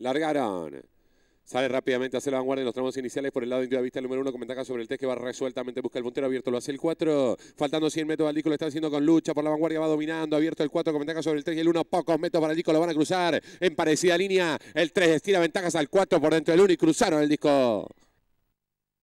Largaron. Sale rápidamente a hacer la vanguardia en los tramos iniciales por el lado de la vista el número uno, con sobre el test que va resueltamente, busca el puntero abierto, lo hace el 4, faltando 100 metros al disco lo está haciendo con lucha, por la vanguardia va dominando, abierto el 4 con sobre el 3 y el 1, pocos metros para el disco lo van a cruzar en parecida línea, el 3 estira ventajas al 4 por dentro del 1 y cruzaron el Disco.